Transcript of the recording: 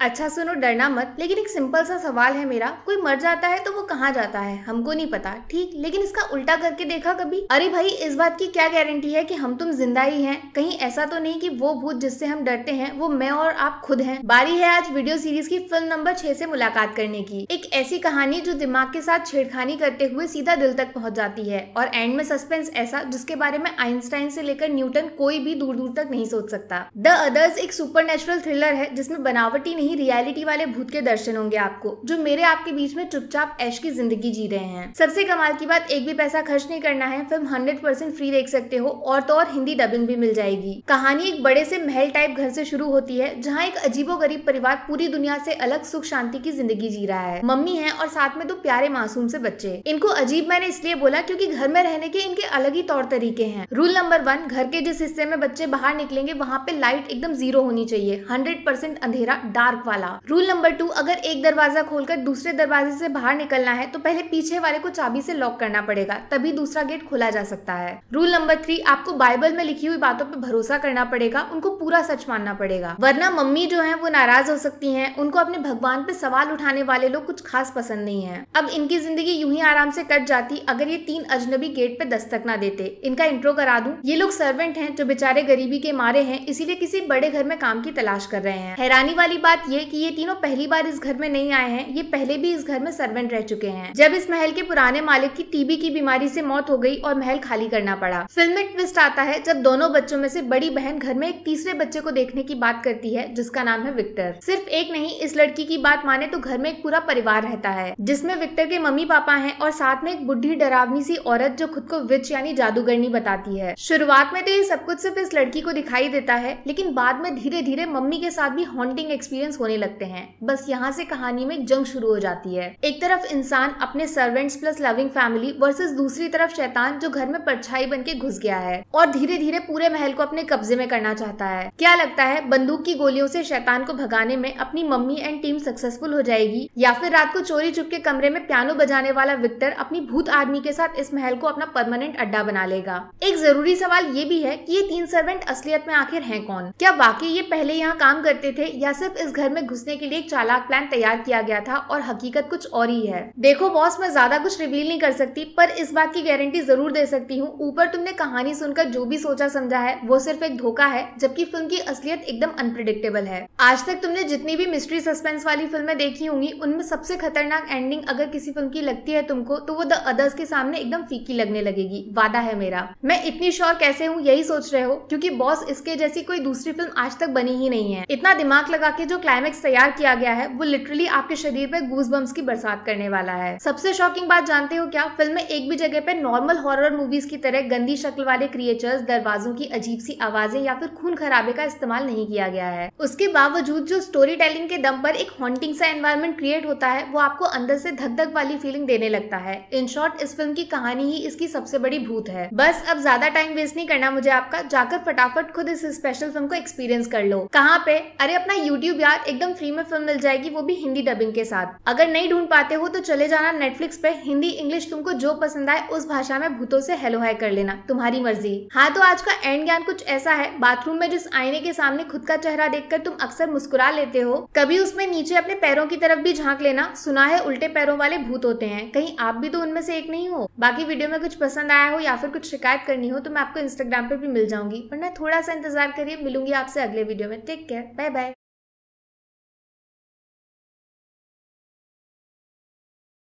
अच्छा सुनो डरना मत लेकिन एक सिंपल सा सवाल है मेरा कोई मर जाता है तो वो कहाँ जाता है हमको नहीं पता ठीक लेकिन इसका उल्टा करके देखा कभी अरे भाई इस बात की क्या गारंटी है कि हम तुम जिंदा ही हैं कहीं ऐसा तो नहीं कि वो भूत जिससे हम डरते हैं वो मैं और आप खुद हैं बारी है आज वीडियो सीरीज की फिल्म नंबर छह से मुलाकात करने की एक ऐसी कहानी जो दिमाग के साथ छेड़खानी करते हुए सीधा दिल तक पहुँच जाती है और एंड में सस्पेंस ऐसा जिसके बारे में आइंस्टाइन से लेकर न्यूटन कोई भी दूर दूर तक नहीं सोच सकता द अदर्स एक सुपर थ्रिलर है जिसमें बनावटी नहीं ही रियलिटी वाले भूत के दर्शन होंगे आपको जो मेरे आपके बीच में चुपचाप ऐश की जिंदगी जी रहे हैं सबसे कमाल की बात एक भी पैसा खर्च नहीं करना है फिल्म हंड्रेड परसेंट फ्री देख सकते हो और तो और हिंदी डबिंग भी मिल जाएगी कहानी एक बड़े से महल टाइप घर से शुरू होती है जहाँ एक अजीबो गरीब परिवार पूरी दुनिया से अलग सुख शांति की जिंदगी जी रहा है मम्मी है और साथ में दो प्यारे मासूम से बच्चे इनको अजीब मैंने इसलिए बोला क्योंकि घर में रहने के इनके अलग ही तौर तरीके हैं रूल नंबर वन घर के जिस हिस्से में बच्चे बाहर निकलेंगे वहाँ पे लाइट एकदम जीरो होनी चाहिए हंड्रेड परसेंट अंधेरा डार्क भाग वाला रूल नंबर टू अगर एक दरवाजा खोलकर दूसरे दरवाजे से बाहर निकलना है तो पहले पीछे वाले को चाबी से लॉक करना पड़ेगा तभी दूसरा गेट खोला जा सकता है रूल नंबर थ्री आपको बाइबल में लिखी हुई बातों पर भरोसा करना पड़ेगा उनको पूरा सच मानना पड़ेगा वरना मम्मी जो है वो नाराज हो सकती है उनको अपने भगवान पे सवाल उठाने वाले लोग कुछ खास पसंद नहीं है अब इनकी जिंदगी यूं ही आराम से कट जाती अगर ये तीन अजनबी गेट पे दस्तक ना देते इनका इंट्रो करा दूं ये लोग सर्वेंट हैं जो बेचारे गरीबी के मारे हैं इसीलिए किसी बड़े घर में काम की तलाश कर रहे हैं हैरानी वाली बात ये कि ये तीनों पहली बार इस घर में नहीं आए हैं ये पहले भी इस घर में सर्वेंट रह चुके हैं जब इस महल के पुराने मालिक की टीबी की बीमारी से मौत हो गई और महल खाली करना पड़ा फिल्म में ट्विस्ट आता है जब दोनों बच्चों में से बड़ी बहन घर में एक तीसरे बच्चे को देखने की बात करती है जिसका नाम है विक्टर सिर्फ एक नहीं इस लड़की की बात माने तो घर में एक पूरा परिवार रहता है जिसमे विक्टर के मम्मी पापा है और साथ में एक बुढ़ी डरावनी सी औरत जो खुद को विच यानी जादूगरनी बताती है शुरुआत में तो ये सब कुछ सिर्फ इस लड़की को दिखाई देता है लेकिन बाद में धीरे धीरे मम्मी के साथ भी हॉन्टिंग एक्सपीरियंस होने लगते हैं बस यहाँ से कहानी में जंग शुरू हो जाती है एक तरफ इंसान अपने servants plus loving family versus दूसरी तरफ शैतान जो घर में परछाई बन के घुस गया है और धीरे धीरे पूरे महल को अपने कब्जे में करना चाहता है क्या लगता है बंदूक की गोलियों से शैतान को भगाने में अपनी मम्मी एंड टीम सक्सेसफुल हो जाएगी या फिर रात को चोरी चुप के कमरे में पियानो बजाने वाला विक्टर अपनी भूत आदमी के साथ इस महल को अपना परमानेंट अड्डा बना लेगा एक जरूरी सवाल ये भी है की ये तीन सर्वेंट असलियत में आखिर है कौन क्या वाकई ये पहले यहाँ काम करते थे या सिर्फ इस घर घर में घुसने के लिए एक चालाक प्लान तैयार किया गया था और हकीकत कुछ और ही है देखो बॉस मैं ज्यादा कुछ रिवील नहीं कर सकती पर इस बात की गारंटी जरूर दे सकती हूँ ऊपर तुमने कहानी सुनकर जो भी सोचा समझा है वो सिर्फ एक धोखा है जबकि फिल्म की असलियत एकदम अनप्रिडिक्टेबल है आज तक तुमने जितनी भी मिस्ट्री सस्पेंस वाली फिल्में देखी होंगी उनमें सबसे खतरनाक एंडिंग अगर किसी फिल्म की लगती है तुमको तो वो द अदर्स के सामने एकदम फीकी लगने लगेगी वादा है मेरा मैं इतनी श्योर कैसे हूँ यही सोच रहे हो क्योंकि बॉस इसके जैसी कोई दूसरी फिल्म आज तक बनी ही नहीं है इतना दिमाग लगा के जो क्लाइम क्लाइमेक्स तैयार किया गया है वो लिटरली आपके शरीर पे गूज बम्स की बरसात करने वाला है सबसे शॉकिंग बात जानते हो क्या फिल्म में एक भी जगह पे नॉर्मल हॉरर मूवीज की तरह गंदी शक्ल वाले क्रिएचर्स दरवाजों की अजीब सी आवाजें या फिर खून खराबे का इस्तेमाल नहीं किया गया है उसके बावजूद जो स्टोरी टेलिंग के दम पर एक हॉन्टिंग सा एनवायरमेंट क्रिएट होता है वो आपको अंदर से धक धक वाली फीलिंग देने लगता है इन शॉर्ट इस फिल्म की कहानी ही इसकी सबसे बड़ी भूत है बस अब ज्यादा टाइम वेस्ट नहीं करना मुझे आपका जाकर फटाफट खुद इस स्पेशल फिल्म को एक्सपीरियंस कर लो कहाँ पे अरे अपना यूट्यूब यार एकदम फ्री में फिल्म मिल जाएगी वो भी हिंदी डबिंग के साथ अगर नहीं ढूंढ पाते हो तो चले जाना नेटफ्लिक्स पे हिंदी इंग्लिश तुमको जो पसंद आए उस भाषा में भूतों से हेलो हाई कर लेना तुम्हारी मर्जी हाँ तो आज का एंड ज्ञान कुछ ऐसा है बाथरूम में जिस आईने के सामने खुद का चेहरा देख तुम अक्सर मुस्कुरा लेते हो कभी उसमें नीचे अपने पैरों की तरफ भी झांक लेना सुना है उल्टे पैरों वाले भूत होते हैं कहीं आप भी तो उनमें से एक नहीं हो बाकी वीडियो में कुछ पसंद आया हो या फिर कुछ शिकायत करनी हो तो मैं आपको इंस्टाग्राम पर भी मिल जाऊंगी पर मैं थोड़ा सा इंतजार करिए मिलूंगी आपसे अगले वीडियो में टेक केयर बाय बाय